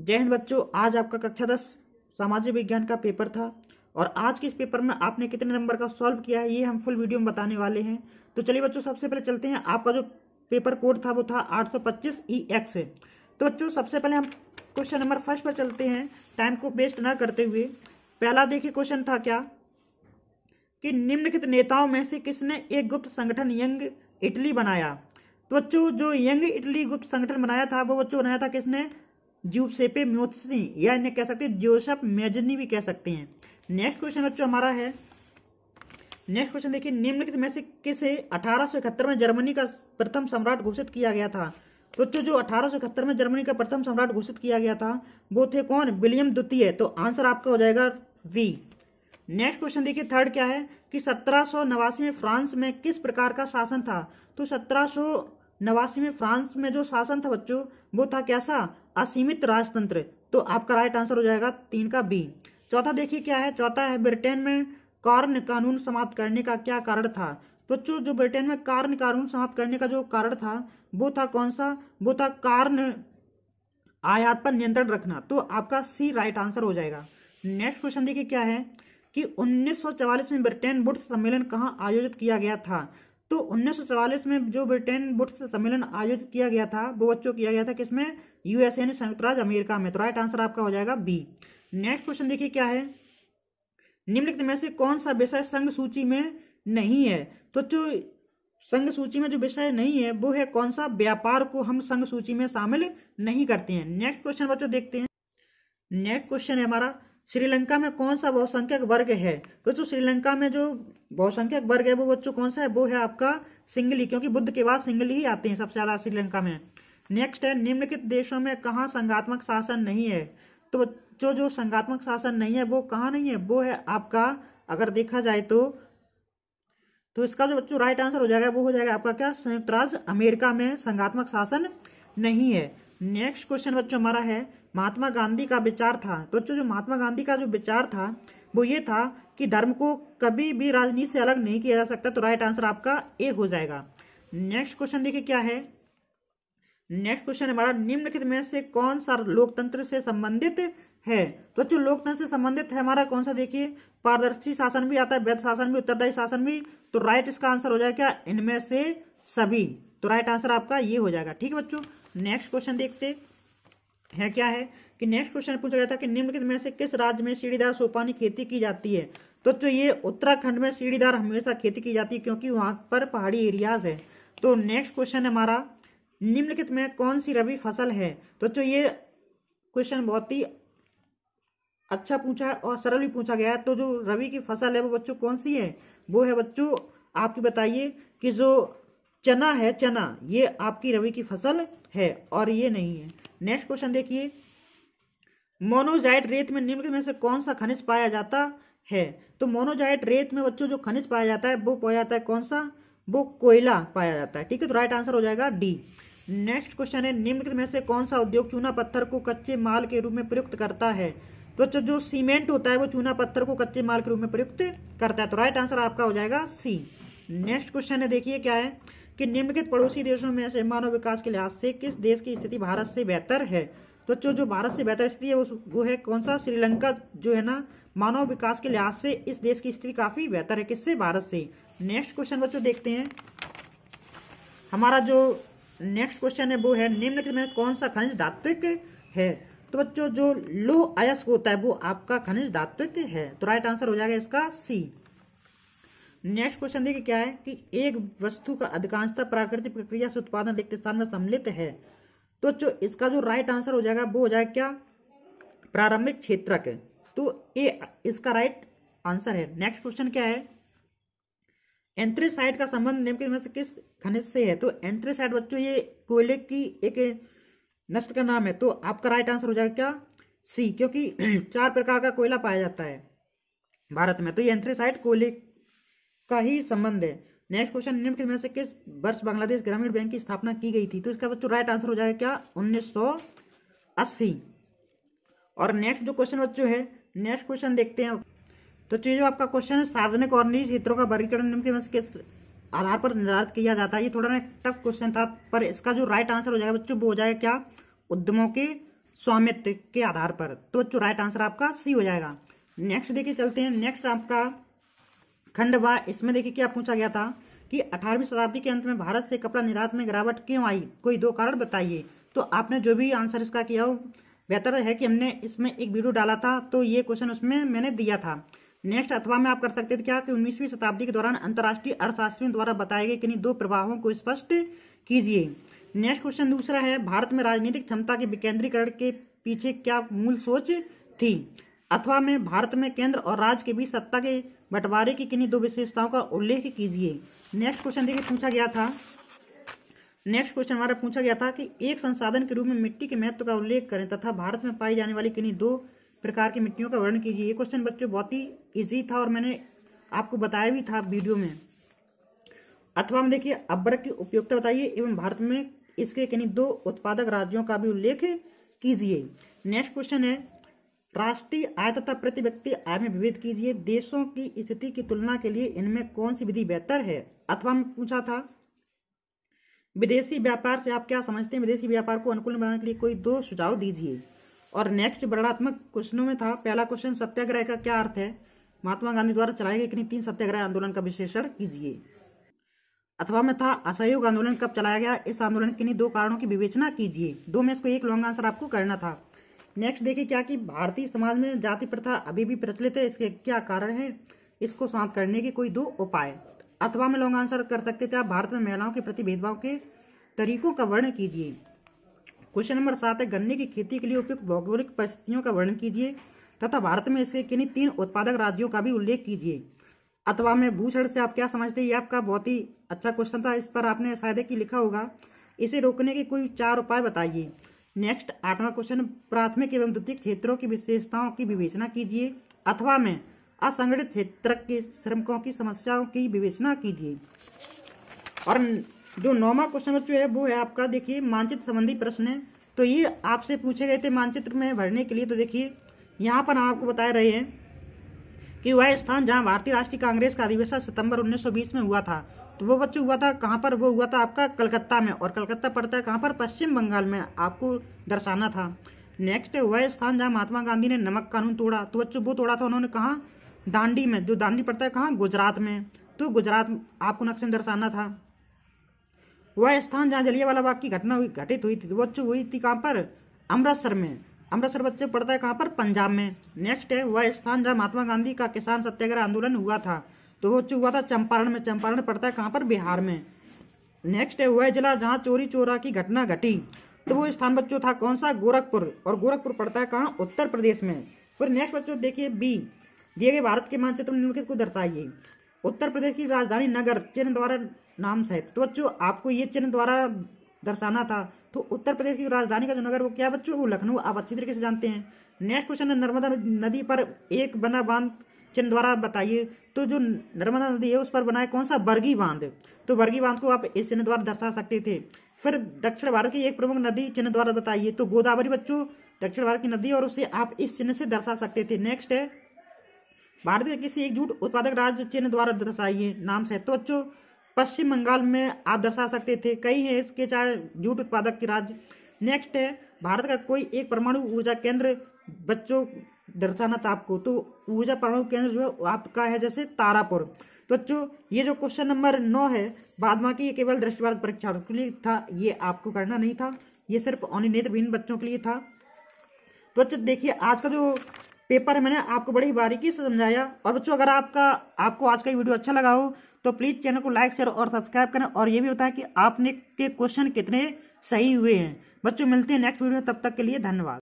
जय हिंद बच्चों आज आपका कक्षा दस सामाजिक विज्ञान का पेपर था और आज के इस पेपर में आपने कितने नंबर का सॉल्व किया है ये हम फुल वीडियो में बताने वाले हैं तो चलिए बच्चों सबसे पहले चलते हैं आपका जो पेपर कोड था वो था 825 एक्स e तो बच्चों सबसे पहले हम क्वेश्चन नंबर फर्स्ट पर चलते हैं टाइम को वेस्ट ना करते हुए पहला देखिए क्वेश्चन था क्या कि निम्नलिखित नेताओं में से किसने एक गुप्त संगठन यंग इटली बनाया तो बच्चों जो यंग इटली गुप्त संगठन बनाया था वो बच्चों बनाया था किसने ज्यूसेपे म्योत्सनी या इन्हें कह सकते हैं जोसफ मेजनी भी कह सकते हैं नेक्स्ट क्वेश्चन बच्चों हमारा है नेक्स्ट क्वेश्चन देखिए निम्नलिखित में से किसे अठारह में जर्मनी का प्रथम सम्राट घोषित किया गया था बच्चों जो अठारह में जर्मनी का प्रथम सम्राट घोषित किया गया था वो थे कौन विलियम द्वितीय तो आंसर आपका हो जाएगा वी नेक्स्ट क्वेश्चन देखिए थर्ड क्या है कि सत्रह में फ्रांस में किस प्रकार का शासन था तो सत्रह नवासी में फ्रांस में जो शासन था बच्चों वो था कैसा असीमित राजतंत्र तो आपका राइट आंसर हो जाएगा तीन का बी चौथा देखिए क्या है चौथा है ब्रिटेन में कार्न कानून समाप्त करने का क्या कारण था बच्चों जो ब्रिटेन में कार्न कानून समाप्त करने का जो कारण था वो था कौन सा वो था कार्न आयात पर नियंत्रण रखना तो आपका सी राइट आंसर हो जाएगा नेक्स्ट क्वेश्चन देखिए क्या है कि 1944 में ब्रिटेन बुड्स सम्मेलन कहाँ आयोजित किया गया था तो उन्नीस में जो ब्रिटेन बुट्स सम्मेलन आयोजित किया गया था वो बच्चों किया गया था किसमें यूएसए ने संयुक्त राज्य अमेरिका में तो राइट आंसर आपका हो जाएगा बी नेक्स्ट क्वेश्चन देखिए क्या है निम्नलिखित में से कौन सा विषय संघ सूची में नहीं है तो जो संघ सूची में जो विषय नहीं है वो है कौन सा व्यापार को हम संघ सूची में शामिल नहीं करते हैं नेक्स्ट क्वेश्चन बच्चों देखते हैं नेक्स्ट क्वेश्चन है हमारा श्रीलंका में कौन सा बहुसंख्यक वर्ग है तो जो श्रीलंका में जो बहुसंख्यक वर्ग है वो बच्चों कौन सा है वो है आपका सिंगली क्योंकि बुद्ध के बाद सिंगली ही आते हैं सबसे ज्यादा श्रीलंका में नेक्स्ट है निम्नलिखित देशों में कहा संघात्मक शासन नहीं है तो जो जो संगात्मक शासन नहीं है वो कहाँ नहीं है वो है आपका अगर देखा जाए तो तो इसका जो बच्चों राइट आंसर हो जाएगा वो हो जाएगा आपका क्या संयुक्त राज्य अमेरिका में संघात्मक शासन नहीं है नेक्स्ट क्वेश्चन बच्चों हमारा है महात्मा गांधी का विचार था तो बच्चों जो महात्मा गांधी का जो विचार था वो ये था कि धर्म को कभी भी राजनीति से अलग नहीं किया जा सकता तो राइट आंसर आपका ए हो जाएगा नेक्स्ट क्वेश्चन देखिए क्या है नेक्स्ट क्वेश्चन हमारा निम्नलिखित में से कौन सा लोकतंत्र से संबंधित है तो जो लोकतंत्र से संबंधित है हमारा कौन सा देखिए पारदर्शी शासन भी आता है वैध शासन भी उत्तरदायी शासन भी तो राइट इसका आंसर हो जाएगा इनमें से सभी तो राइट आंसर आपका ये हो जाएगा ठीक है बच्चों नेक्स्ट क्वेश्चन देखते हैं क्या है कि नेक्स्ट क्वेश्चन पूछा गया था कि निम्नलिखित में से किस राज्य में सीढ़ीदार सोपानी खेती की जाती है तो जो ये उत्तराखंड में सीढ़ीदार हमेशा खेती की जाती है क्योंकि वहां पर पहाड़ी एरियाज तो है तो नेक्स्ट क्वेश्चन हमारा निम्नलिखित में कौन सी रबी फसल है तो जो ये क्वेश्चन बहुत ही अच्छा पूछा है और सरल भी पूछा गया है तो जो रबी की फसल है वो बच्चों कौन सी है वो है बच्चों आपकी बताइए कि जो चना है चना ये आपकी रबी की फसल है और ये नहीं है नेक्स्ट क्वेश्चन देखिए मोनोजाइट रेत में निम्न में से कौन सा खनिज पाया जाता है तो मोनोजाइट रेत में बच्चों जो खनिज पाया जाता है वो पाया जाता है कौन सा वो कोयला पाया जाता है ठीक है तो राइट आंसर हो जाएगा डी नेक्स्ट क्वेश्चन है निम्नलिखित में से कौन सा उद्योग चूना पत्थर को कच्चे माल के रूप में प्रयुक्त करता है तो बच्चों जो सीमेंट होता है वो चूना पत्थर को कच्चे माल के रूप में प्रयुक्त करता है तो राइट आंसर आपका हो जाएगा सी नेक्स्ट क्वेश्चन है देखिए क्या है कि निम्नलिखित पड़ोसी देशों में से मानव विकास के लिहाज से किस देश की स्थिति भारत से बेहतर है तो जो जो भारत से बेहतर स्थिति है वो वो है कौन सा श्रीलंका जो है ना मानव विकास के लिहाज से इस देश की स्थिति काफी बेहतर है किससे भारत से नेक्स्ट क्वेश्चन बच्चों देखते हैं हमारा जो नेक्स्ट क्वेश्चन है वो है निम्न में कौन सा खनिज धात्विक है तो बच्चों जो लोह अयस्क होता है वो आपका खनिज धात्विक है तो राइट आंसर हो जाएगा इसका सी नेक्स्ट क्वेश्चन देखिए क्या है कि एक वस्तु का अधिकांशता प्राकृतिक प्रक्रिया से उत्पादन रिक्त स्थान में सम्मिलित है तो जो इसका जो राइट आंसर हो जाएगा वो हो जाएगा क्या प्रारंभिक क्षेत्रक तो ए इसका राइट आंसर है नेक्स्ट क्वेश्चन क्या है एंथ्रेसाइट का संबंध निम्न में से किस खनिज से है तो एंथ्रेसाइट बच्चों ये कोयले की एक नष्ट का नाम है तो आपका राइट आंसर हो जाएगा क्या सी क्योंकि चार प्रकार का कोयला पाया जाता है भारत में तो ये एंथ्रेसाइट कोयले का ही संबंध है नेक्स्ट क्वेश्चन निम्नलिखित में से किस वर्ष बांग्लादेश ग्रामीण बैंक की स्थापना की गई थी तो इसका बच्चों राइट आंसर हो जाएगा क्या 1980 और नेक्स्ट जो क्वेश्चन बच्चों है नेक्स्ट क्वेश्चन देखते हैं तो चीज आपका क्वेश्चन है सार्वजनिक और निजी क्षेत्रों का वर्गीकरण निम्न में से किस आधार पर निर्धारित किया जाता है ये थोड़ा ना टफ क्वेश्चन था पर इसका जो राइट आंसर हो जाएगा बच्चों वो हो जाएगा क्या उद्यमों के स्वामित्व के आधार पर तो बच्चों राइट आंसर आपका सी हो जाएगा नेक्स्ट देखिए चलते हैं नेक्स्ट आपका खंडवा इसमें देखिए क्या पूछा गया था कि 18वीं शताब्दी के अंत में भारत से कपड़ा निर्यात में गिरावट क्यों आई कोई दो कारण बताइए तो आपने जो भी आंसर इसका किया हो बेहतर है कि हमने इसमें एक वीडियो डाला था तो ये क्वेश्चन उसमें मैंने दिया था नेक्स्ट अथवा में आप कर सकते थे क्या कि उन्नीसवीं शताब्दी के दौरान अंतर्राष्ट्रीय अर्थशास्त्रियों द्वारा बताए गए किन्हीं दो प्रभावों को स्पष्ट कीजिए नेक्स्ट क्वेश्चन दूसरा है भारत में राजनीतिक क्षमता के विकेंद्रीकरण के पीछे क्या मूल सोच थी अथवा में भारत में केंद्र और राज्य के बीच सत्ता के बंटवारे की किन्हीं दो विशेषताओं का उल्लेख कीजिए नेक्स्ट क्वेश्चन देखिए पूछा गया था नेक्स्ट क्वेश्चन हमारा पूछा गया था कि एक संसाधन के रूप में मिट्टी के महत्व का उल्लेख करें तथा भारत में पाई जाने वाली किन्हीं दो प्रकार की मिट्टियों का वर्णन कीजिए ये क्वेश्चन बच्चों बहुत ही ईजी था और मैंने आपको बताया भी था वीडियो में अथवा हम देखिए अब्रक की उपयोगिता बताइए एवं भारत में इसके किन्हीं दो उत्पादक राज्यों का भी उल्लेख कीजिए नेक्स्ट क्वेश्चन है राष्ट्रीय आय तथा प्रति व्यक्ति आय में विभेद कीजिए देशों की स्थिति की तुलना के लिए इनमें कौन सी विधि बेहतर है अथवा में पूछा था विदेशी व्यापार से आप क्या समझते हैं विदेशी व्यापार को अनुकूल बनाने के लिए कोई दो सुझाव दीजिए और नेक्स्ट वर्णात्मक क्वेश्चनों में था पहला क्वेश्चन सत्याग्रह का क्या अर्थ है महात्मा गांधी द्वारा चलाए गए किन्हीं तीन सत्याग्रह आंदोलन का विश्लेषण कीजिए अथवा में था असहयोग आंदोलन कब चलाया गया इस आंदोलन किन्हीं दो कारणों की विवेचना कीजिए दो में इसको एक लॉन्ग आंसर आपको करना था नेक्स्ट देखिए क्या कि भारतीय समाज में जाति प्रथा अभी भी प्रचलित है इसके क्या कारण है इसको समाप्त करने के कोई दो उपाय अथवा में लॉन्ग आंसर कर सकते थे आप भारत में महिलाओं के प्रति भेदभाव के तरीकों का वर्णन कीजिए क्वेश्चन नंबर सात है गन्ने की खेती के लिए उपयुक्त भौगोलिक परिस्थितियों का वर्णन कीजिए तथा भारत में इसके किन्हीं तीन उत्पादक राज्यों का भी उल्लेख कीजिए अथवा में भूषण से आप क्या समझते हैं ये आपका बहुत ही अच्छा क्वेश्चन था इस पर आपने शायद ही लिखा होगा इसे रोकने के कोई चार उपाय बताइए नेक्स्ट आठवां क्वेश्चन प्राथमिक एवं द्वितीय क्षेत्रों की विशेषताओं की विवेचना कीजिए अथवा में असंगठित क्षेत्र के श्रमिकों की समस्याओं की विवेचना कीजिए और जो नौवा क्वेश्चन बच्चों है वो है आपका देखिए मानचित्र संबंधी प्रश्न है तो ये आपसे पूछे गए थे मानचित्र में भरने के लिए तो देखिए यहाँ पर आपको बता रहे हैं कि वह स्थान जहाँ भारतीय राष्ट्रीय कांग्रेस का अधिवेशन सितंबर 1920 में हुआ था तो वो बच्चों हुआ था कहाँ पर वो हुआ था आपका कलकत्ता में और कलकत्ता पड़ता है कहाँ पर पश्चिम बंगाल में आपको दर्शाना था नेक्स्ट है वह स्थान जहाँ महात्मा गांधी ने नमक कानून तोड़ा तो बच्चों वो तोड़ा था उन्होंने कहा दांडी में जो दांडी पड़ता है कहाँ गुजरात में तो गुजरात आपको नक्शे में दर्शाना था वह स्थान जहाँ जलियावाला बाग की घटना हुई घटित हुई थी तो बच्चों हुई थी कहाँ पर अमृतसर में अमृतसर बच्चे पड़ता है कहाँ पर पंजाब में नेक्स्ट है वह स्थान जहाँ महात्मा गांधी का किसान सत्याग्रह आंदोलन हुआ था तो वो हुआ था चंपारण में चंपारण पड़ता है कहाँ पर बिहार में नेक्स्ट है वह जिला जहाँ चोरी चोरा की घटना घटी तो वो स्थान बच्चों था कौन सा गोरखपुर और गोरखपुर पड़ता है कहाँ उत्तर प्रदेश में फिर नेक्स्ट बच्चों देखिए बी दिए गए भारत के मानचित्र निम्नलिखित को दर्शाइए उत्तर प्रदेश की राजधानी नगर चिन्ह द्वारा नाम सहित तो बच्चों आपको ये चिन्ह द्वारा दर्शाना था तो उत्तर प्रदेश की राजधानी का जो नगर वो क्या बच्चों वो लखनऊ आप अच्छी तरीके से जानते हैं नेक्स्ट क्वेश्चन है नर्मदा नदी पर एक बना बांध चिन्ह द्वारा बताइए तो जो नर्मदा नदी है उस पर बनाया कौन सा बर्गी बांध तो बर्गी बांध को आप इस चिन्ह द्वारा दर्शा सकते थे फिर दक्षिण भारत की एक प्रमुख नदी चिन्ह द्वारा बताइए तो गोदावरी बच्चों दक्षिण भारत की नदी और उसे आप इस चिन्ह से दर्शा सकते थे नेक्स्ट है भारत के किसी एक जूट उत्पादक राज्य चिन्ह द्वारा दर्शाइए नाम से तो बच्चों पश्चिम बंगाल में आप दर्शा सकते थे कई हैं इसके चार जूट उत्पादक के राज्य नेक्स्ट है भारत का कोई एक परमाणु ऊर्जा केंद्र बच्चों दर्शाना था आपको तो ऊर्जा परमाणु केंद्र जो है आपका है जैसे तारापुर तो बच्चों ये जो क्वेश्चन नंबर नौ है बाद बाकी ये केवल दृष्टिवाद परीक्षा के लिए था ये आपको करना नहीं था ये सिर्फ ऑनी बच्चों के लिए था तो बच्चों देखिए आज का जो पेपर है मैंने आपको बड़ी बारीकी से समझाया और बच्चों अगर आपका आपको आज का वीडियो अच्छा लगा हो तो प्लीज़ चैनल को लाइक शेयर और सब्सक्राइब करें और ये भी बताएं कि आपने के क्वेश्चन कितने सही हुए हैं बच्चों मिलते हैं नेक्स्ट वीडियो तब तक के लिए धन्यवाद